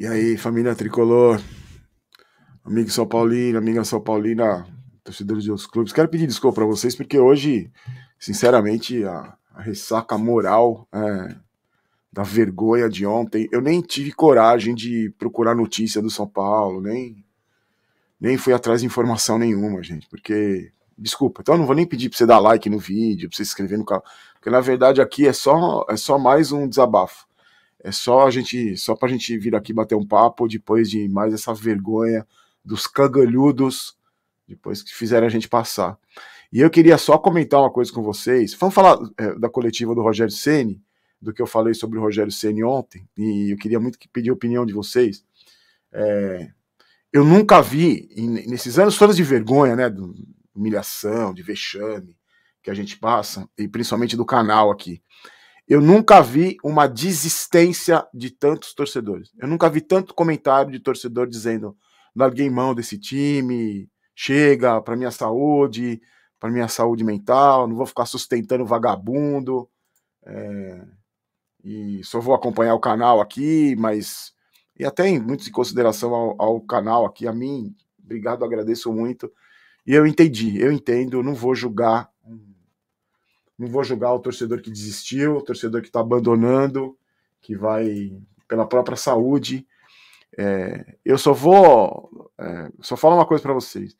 E aí, família tricolor, amigo São Paulino, amiga São Paulina, torcedores de outros clubes, quero pedir desculpa para vocês porque hoje, sinceramente, a, a ressaca moral é, da vergonha de ontem, eu nem tive coragem de procurar notícia do São Paulo, nem, nem fui atrás de informação nenhuma, gente, porque desculpa. Então eu não vou nem pedir para você dar like no vídeo, para você se inscrever no canal, porque na verdade aqui é só é só mais um desabafo. É só a gente, só pra gente vir aqui bater um papo depois de mais essa vergonha dos cagalhudos, depois que fizeram a gente passar. E eu queria só comentar uma coisa com vocês. Vamos falar é, da coletiva do Rogério Ceni, do que eu falei sobre o Rogério Ceni ontem, e eu queria muito que pedir a opinião de vocês. É, eu nunca vi, nesses anos todos de vergonha, né, de humilhação, de vexame que a gente passa, e principalmente do canal aqui, eu nunca vi uma desistência de tantos torcedores. Eu nunca vi tanto comentário de torcedor dizendo: larguei mão desse time, chega para minha saúde, para minha saúde mental, não vou ficar sustentando vagabundo. É, e só vou acompanhar o canal aqui, mas e até em muito em consideração ao, ao, canal aqui, a mim, obrigado, agradeço muito. E eu entendi, eu entendo, não vou julgar não vou julgar o torcedor que desistiu, o torcedor que está abandonando, que vai pela própria saúde. É, eu só vou. É, só falo uma coisa para vocês.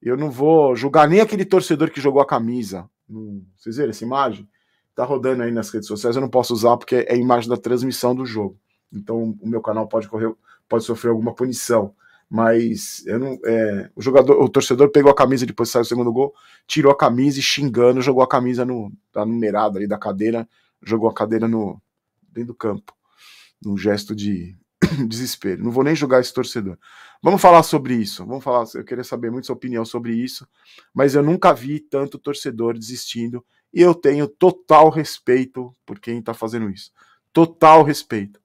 Eu não vou julgar nem aquele torcedor que jogou a camisa. Não, vocês viram essa imagem? Tá rodando aí nas redes sociais. Eu não posso usar porque é a imagem da transmissão do jogo. Então o meu canal pode correr, pode sofrer alguma punição mas não, é, o jogador, o torcedor pegou a camisa depois que saiu o segundo gol, tirou a camisa e xingando, jogou a camisa no, da tá numerada ali da cadeira, jogou a cadeira no dentro do campo, num gesto de desespero. Não vou nem julgar esse torcedor. Vamos falar sobre isso. Vamos falar, eu queria saber muito sua opinião sobre isso, mas eu nunca vi tanto torcedor desistindo e eu tenho total respeito por quem está fazendo isso. Total respeito,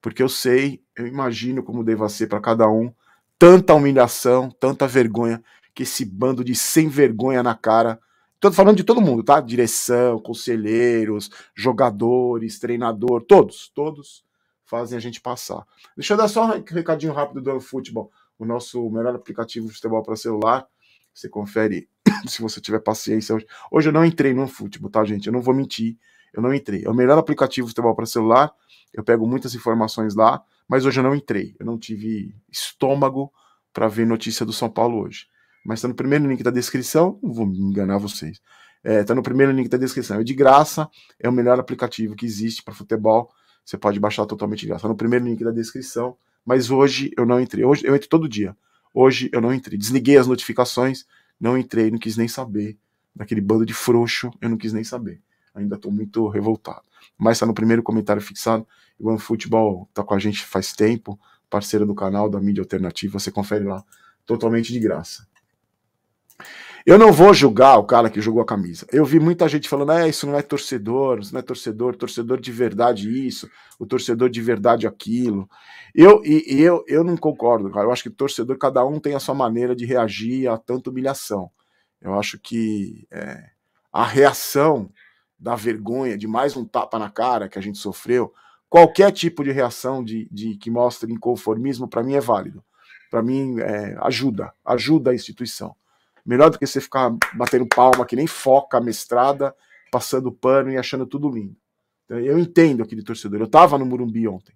porque eu sei, eu imagino como deva ser para cada um tanta humilhação, tanta vergonha que esse bando de sem vergonha na cara. Estou falando de todo mundo, tá? Direção, conselheiros, jogadores, treinador, todos, todos fazem a gente passar. Deixa eu dar só um recadinho rápido do futebol, o nosso melhor aplicativo de futebol para celular. Você confere se você tiver paciência hoje. Hoje eu não entrei no futebol, tá, gente? Eu não vou mentir. Eu não entrei. É o melhor aplicativo de futebol para celular. Eu pego muitas informações lá mas hoje eu não entrei. Eu não tive estômago para ver notícia do São Paulo hoje. Mas está no primeiro link da descrição, não vou enganar vocês. Está é, no primeiro link da descrição. É de graça, é o melhor aplicativo que existe para futebol. Você pode baixar totalmente de graça. Está no primeiro link da descrição. Mas hoje eu não entrei. Hoje eu entro todo dia. Hoje eu não entrei. Desliguei as notificações, não entrei, não quis nem saber. Daquele bando de frouxo, eu não quis nem saber ainda estou muito revoltado. Mas está no primeiro comentário fixado. O OneFootball está com a gente faz tempo, parceiro do canal da mídia alternativa. Você confere lá, totalmente de graça. Eu não vou julgar o cara que jogou a camisa. Eu vi muita gente falando: é, isso não é torcedor, isso não é torcedor, torcedor de verdade isso, o torcedor de verdade aquilo. Eu e eu, eu não concordo, cara. Eu acho que torcedor, cada um tem a sua maneira de reagir a tanta humilhação. Eu acho que é, a reação da vergonha, de mais um tapa na cara que a gente sofreu, qualquer tipo de reação de, de que mostre inconformismo, para mim é válido. Para mim, é, ajuda, ajuda a instituição. Melhor do que você ficar batendo palma que nem foca, mestrada, passando pano e achando tudo lindo. Então, eu entendo aquele torcedor. Eu estava no Murumbi ontem.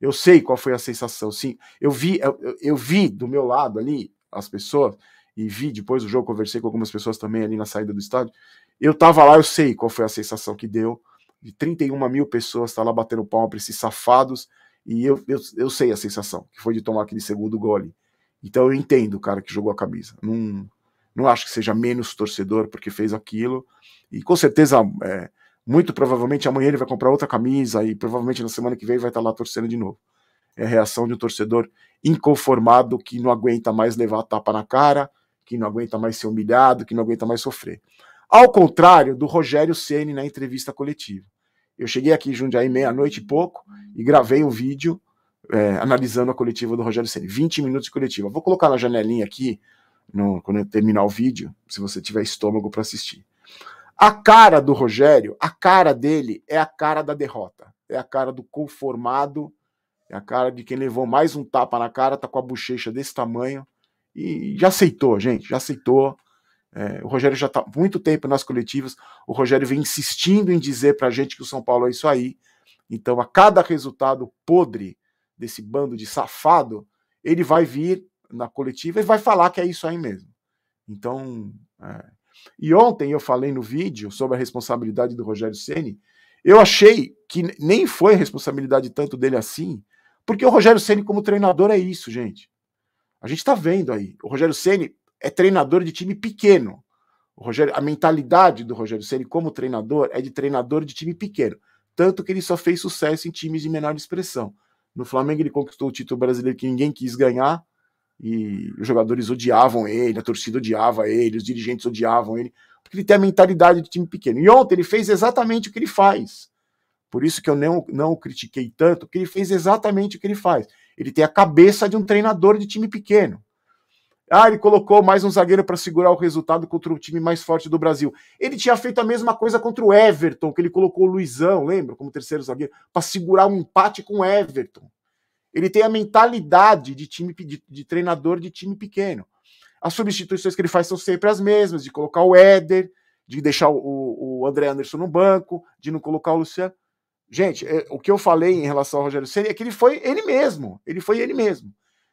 Eu sei qual foi a sensação. Sim, eu vi, eu, eu vi do meu lado ali as pessoas e vi depois do jogo, conversei com algumas pessoas também ali na saída do estádio, eu tava lá, eu sei qual foi a sensação que deu. De 31 mil pessoas tá lá batendo palma para esses safados. E eu, eu, eu sei a sensação, que foi de tomar aquele segundo gole. Então eu entendo o cara que jogou a camisa. Não, não acho que seja menos torcedor porque fez aquilo. E com certeza, é, muito provavelmente amanhã ele vai comprar outra camisa e provavelmente na semana que vem vai estar tá lá torcendo de novo. É a reação de um torcedor inconformado que não aguenta mais levar a tapa na cara, que não aguenta mais ser humilhado, que não aguenta mais sofrer. Ao contrário do Rogério Ceni na entrevista coletiva. Eu cheguei aqui em Jundiaí meia-noite e pouco e gravei um vídeo é, analisando a coletiva do Rogério Ceni. 20 minutos de coletiva. Vou colocar na janelinha aqui, no, quando eu terminar o vídeo, se você tiver estômago para assistir. A cara do Rogério, a cara dele é a cara da derrota. É a cara do conformado, é a cara de quem levou mais um tapa na cara, tá com a bochecha desse tamanho e já aceitou, gente, já aceitou. É, o Rogério já está há muito tempo nas coletivas, o Rogério vem insistindo em dizer para a gente que o São Paulo é isso aí. Então, a cada resultado podre desse bando de safado, ele vai vir na coletiva e vai falar que é isso aí mesmo. Então, é. e ontem eu falei no vídeo sobre a responsabilidade do Rogério Ceni. Eu achei que nem foi responsabilidade tanto dele assim, porque o Rogério Ceni como treinador é isso, gente. A gente está vendo aí. O Rogério Ceni é treinador de time pequeno. O Rogério, a mentalidade do Rogério Ceni como treinador é de treinador de time pequeno, tanto que ele só fez sucesso em times de menor expressão. No Flamengo ele conquistou o título brasileiro que ninguém quis ganhar e os jogadores odiavam ele, a torcida odiava ele, os dirigentes odiavam ele, porque ele tem a mentalidade de time pequeno. E ontem ele fez exatamente o que ele faz. Por isso que eu não, não o critiquei tanto, porque ele fez exatamente o que ele faz. Ele tem a cabeça de um treinador de time pequeno. Ah, ele colocou mais um zagueiro para segurar o resultado contra o time mais forte do Brasil. Ele tinha feito a mesma coisa contra o Everton, que ele colocou o Luizão, lembra, como terceiro zagueiro, para segurar um empate com o Everton. Ele tem a mentalidade de time de, de treinador de time pequeno. As substituições que ele faz são sempre as mesmas, de colocar o Éder, de deixar o, o André Anderson no banco, de não colocar o Luciano. Gente, é, o que eu falei em relação ao Rogério Ceni é que ele foi ele mesmo. Ele foi ele mesmo.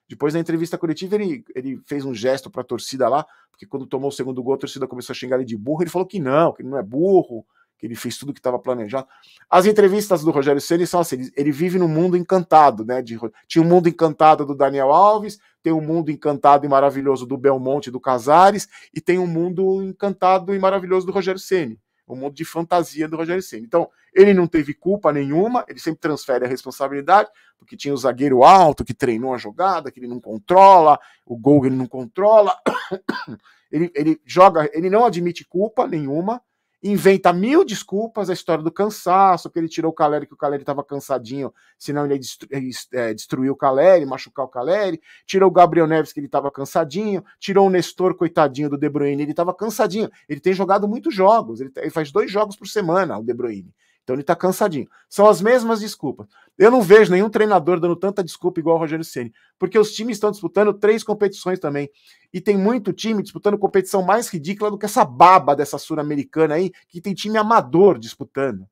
Depois, da entrevista coletiva, ele, ele fez um gesto para a torcida lá, porque quando tomou o segundo gol, a torcida começou a xingar ele de burro. Ele falou que não, que ele não é burro, que ele fez tudo que estava planejado. As entrevistas do Rogério Ceni são assim: ele, ele vive num mundo encantado, né? De, tinha o um mundo encantado do Daniel Alves, tem o um mundo encantado e maravilhoso do Belmonte, do Casares, e tem o um mundo encantado e maravilhoso do Rogério Ceni um monte de fantasia do Rogério Senna. Então, ele não teve culpa nenhuma, ele sempre transfere a responsabilidade, porque tinha o zagueiro alto que treinou a jogada, que ele não controla, o gol ele não controla. ele, ele joga, ele não admite culpa nenhuma, inventa mil desculpas, a história do cansaço, que ele tirou o Caleri, que o Caleri estava cansadinho, senão ele ia é, destruir o Caleri, machucar o Caleri, tirou o Gabriel Neves, que ele estava cansadinho, tirou o Nestor, coitadinho do De Bruyne, ele estava cansadinho, ele tem jogado muitos jogos, ele, tá, ele faz dois jogos por semana, o De Bruyne, então ele está cansadinho. São as mesmas desculpas. Eu não vejo nenhum treinador dando tanta desculpa igual o Rogério Ceni, porque os times estão disputando três competições também. E tem muito time disputando competição mais ridícula do que essa baba dessa sul-americana aí, que tem time amador disputando.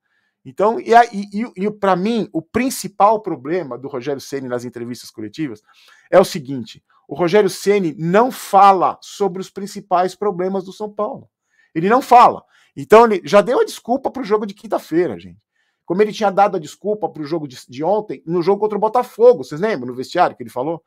Então, e, e, e para mim, o principal problema do Rogério Ceni nas entrevistas coletivas é o seguinte: o Rogério Ceni não fala sobre os principais problemas do São Paulo. Ele não fala. Então ele já deu a desculpa para o jogo de quinta-feira, gente. Como ele tinha dado a desculpa para o jogo de, de, ontem, no jogo contra o Botafogo, vocês lembram no vestiário que ele falou?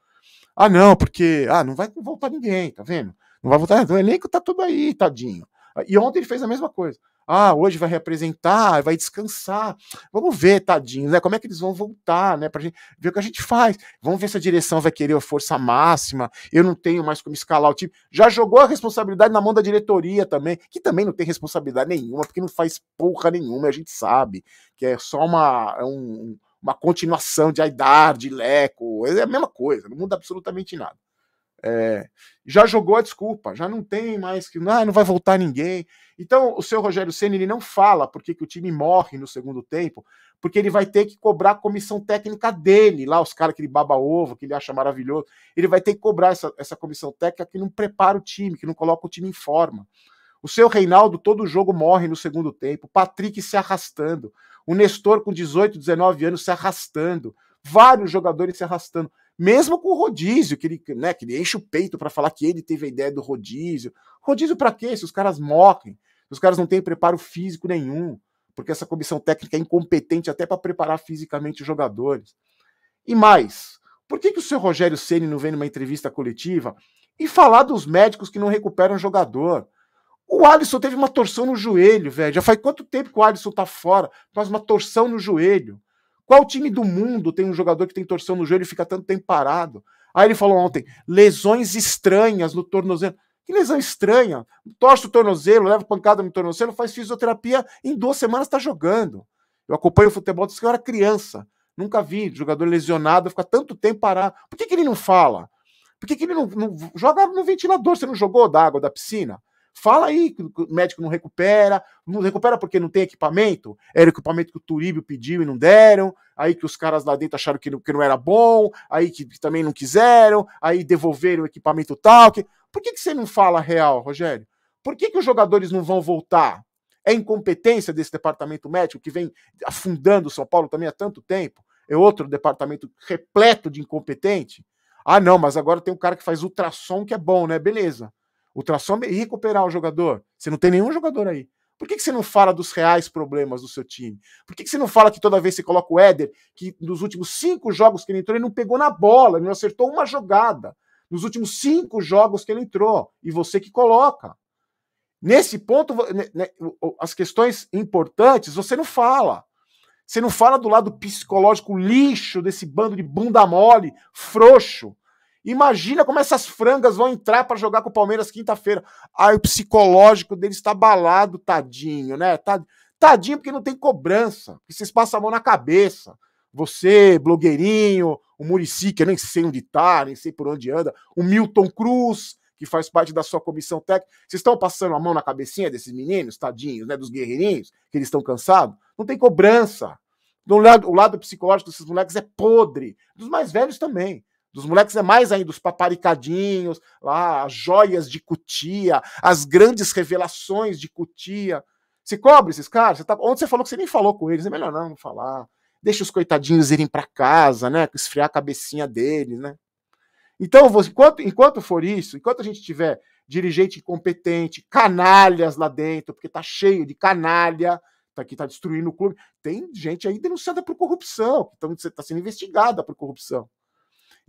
Ah, não, porque ah, não vai voltar ninguém, tá vendo? Não vai voltar. O elenco tá tudo aí, tadinho. Ah, e ontem ele fez a mesma coisa. Ah, hoje vai representar, vai descansar. Vamos ver, tadinhos, né? Como é que eles vão voltar, né? Pra gente ver o que a gente faz. Vamos ver se a direção vai querer a força máxima. Eu não tenho mais como escalar o time. Já jogou a responsabilidade na mão da diretoria também, que também não tem responsabilidade nenhuma, porque não faz porra nenhuma, a gente sabe. Que é só uma. É um, uma continuação de Aidar, de Leco, é a mesma coisa, não muda absolutamente nada. É, já jogou a desculpa, já não tem mais que ah, não vai voltar ninguém. Então, o seu Rogério Senna ele não fala porque que o time morre no segundo tempo, porque ele vai ter que cobrar a comissão técnica dele, lá os caras que ele baba ovo, que ele acha maravilhoso. Ele vai ter que cobrar essa, essa comissão técnica que não prepara o time, que não coloca o time em forma. O seu Reinaldo, todo jogo morre no segundo tempo. Patrick se arrastando. O Nestor, com 18, 19 anos, se arrastando. Vários jogadores se arrastando mesmo com o rodízio, que ele, né, que ele enche o peito para falar que ele teve a ideia do rodízio. Rodízio para quê? Se os caras morrem, se os caras não têm preparo físico nenhum, porque essa comissão técnica é incompetente até para preparar fisicamente os jogadores. E mais, por que, que o seu Rogério Ceni não vem numa entrevista coletiva e falar dos médicos que não recuperam jogador? O Alisson teve uma torção no joelho, velho. Já faz quanto tempo que o Alisson tá fora? Faz uma torção no joelho. Qual time do mundo tem um jogador que tem torção no joelho e fica tanto tempo parado? Aí ele falou ontem: lesões estranhas no tornozelo. Que lesão estranha? Torce o tornozelo, leva pancada no tornozelo, faz fisioterapia, em duas semanas está jogando. Eu acompanho o futebol desde que eu era criança. Nunca vi jogador lesionado ficar tanto tempo parado. Por que, que ele não fala? Por que, que ele não, não, joga no ventilador? Você não jogou da água da piscina? Fala aí que o médico não recupera, não recupera porque não tem equipamento. Era o equipamento que o Turíbio pediu e não deram. Aí que os caras lá dentro acharam que não, que não era bom, aí que, também não quiseram, aí devolveram o equipamento tal. Que... Por que, que você não fala real, Rogério? Por que, que os jogadores não vão voltar? É incompetência desse departamento médico que vem afundando o São Paulo também há tanto tempo. É outro departamento repleto de incompetente. Ah, não, mas agora tem um cara que faz ultrassom que é bom, né? Beleza ultrassom e recuperar o jogador. Você não tem nenhum jogador aí. Por que, que você não fala dos reais problemas do seu time? Por que, que você não fala que toda vez você coloca o Éder, que nos últimos cinco jogos que ele entrou, ele não pegou na bola, ele não acertou uma jogada. Nos últimos cinco jogos que ele entrou, e você que coloca. Nesse ponto, né, né, as questões importantes você não fala. Você não fala do lado psicológico lixo desse bando de bunda mole, frouxo, Imagina como essas frangas vão entrar para jogar com o Palmeiras quinta-feira. Aí o psicológico dele está abalado, tadinho, né? Tá, tadinho porque não tem cobrança, porque vocês passam a mão na cabeça. Você, blogueirinho, o Murici, que eu nem sei onde está, nem sei por onde anda, o Milton Cruz, que faz parte da sua comissão técnica. Vocês estão passando a mão na cabecinha desses meninos, tadinhos, né? Dos guerreirinhos, que eles estão cansados? Não tem cobrança. Do o lado psicológico desses moleques é podre. Dos mais velhos também. Dos moleques é mais ainda, os paparicadinhos, lá, as joias de cutia, as grandes revelações de cutia. Se cobre esses caras, você tá... ontem você falou que você nem falou com eles, é melhor não, não falar. Deixa os coitadinhos irem para casa, né? Esfriar a cabecinha deles, né? Então, enquanto, enquanto for isso, enquanto a gente tiver dirigente incompetente, canalhas lá dentro, porque tá cheio de canalha, tá aqui tá destruindo o clube. Tem gente aí denunciada por corrupção, então você tá sendo investigada por corrupção.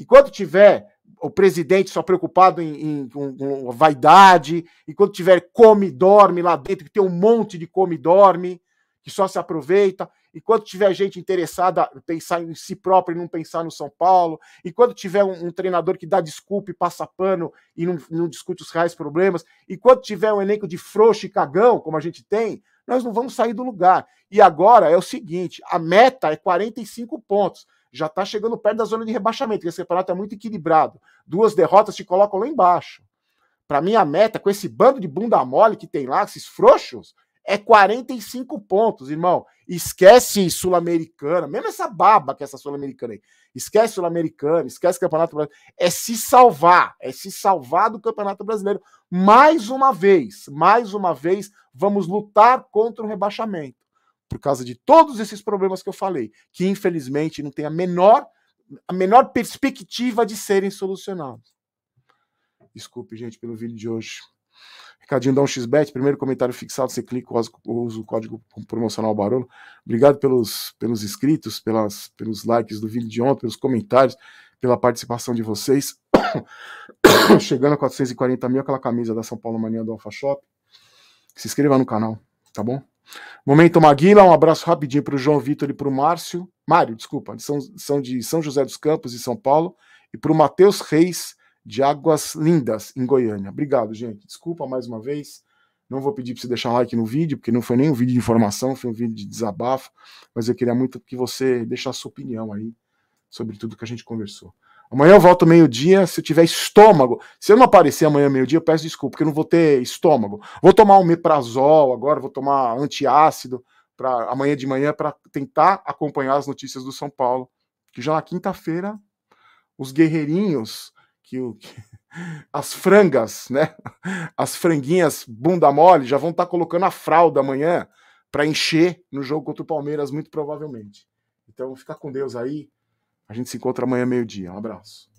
Enquanto tiver o presidente só preocupado em, em com, com vaidade, enquanto tiver come dorme lá dentro, que tem um monte de come dorme, que só se aproveita, enquanto tiver gente interessada em pensar em si próprio e não pensar no São Paulo, enquanto tiver um, um treinador que dá desculpa e passa pano e não, não, discute os reais problemas, enquanto tiver um elenco de frouxo e cagão, como a gente tem, nós não vamos sair do lugar. E agora é o seguinte: a meta é 45 pontos já está chegando perto da zona de rebaixamento, esse campeonato é muito equilibrado. Duas derrotas te colocam lá embaixo. Para mim, a meta, com esse bando de bunda mole que tem lá, esses frouxos, é 45 pontos, irmão. Esquece Sul-Americana, mesmo essa baba que é essa Sul-Americana aí. Esquece Sul-Americana, esquece Campeonato Brasileiro. É se salvar, é se salvar do Campeonato Brasileiro. Mais uma vez, mais uma vez, vamos lutar contra o rebaixamento por causa de todos esses problemas que eu falei, que infelizmente não tem a menor, a menor perspectiva de serem solucionados. Desculpe, gente, pelo vídeo de hoje. dá um X xbet primeiro comentário fixado, você clica, usa o código promocional Barolo. Obrigado pelos, pelos inscritos, pelas, pelos likes do vídeo de ontem, pelos comentários, pela participação de vocês. Chegando a 440 mil, aquela camisa da São Paulo Mania do Alpha Shop. Se inscreva no canal, tá bom? Momento Maguila, um abraço rapidinho para o João Vitor e para o Márcio. Mário, desculpa, são, são de São José dos Campos, e São Paulo. E para o Matheus Reis, de Águas Lindas, em Goiânia. Obrigado, gente. Desculpa mais uma vez. Não vou pedir para você deixar um like no vídeo, porque não foi nem um vídeo de informação, foi um vídeo de desabafo. Mas eu queria muito que você deixasse sua opinião aí sobre tudo que a gente conversou. Amanhã eu volto meio-dia, se eu tiver estômago. Se eu não aparecer amanhã meio-dia, eu peço desculpa, porque eu não vou ter estômago. Vou tomar um meprazol agora, vou tomar antiácido para amanhã de manhã para tentar acompanhar as notícias do São Paulo, que já na quinta-feira os guerreirinhos que o as frangas, né? As franguinhas bunda mole já vão estar tá colocando a fralda amanhã para encher no jogo contra o Palmeiras muito provavelmente. Então fica com Deus aí. A gente se encontra amanhã meio-dia. Um abraço.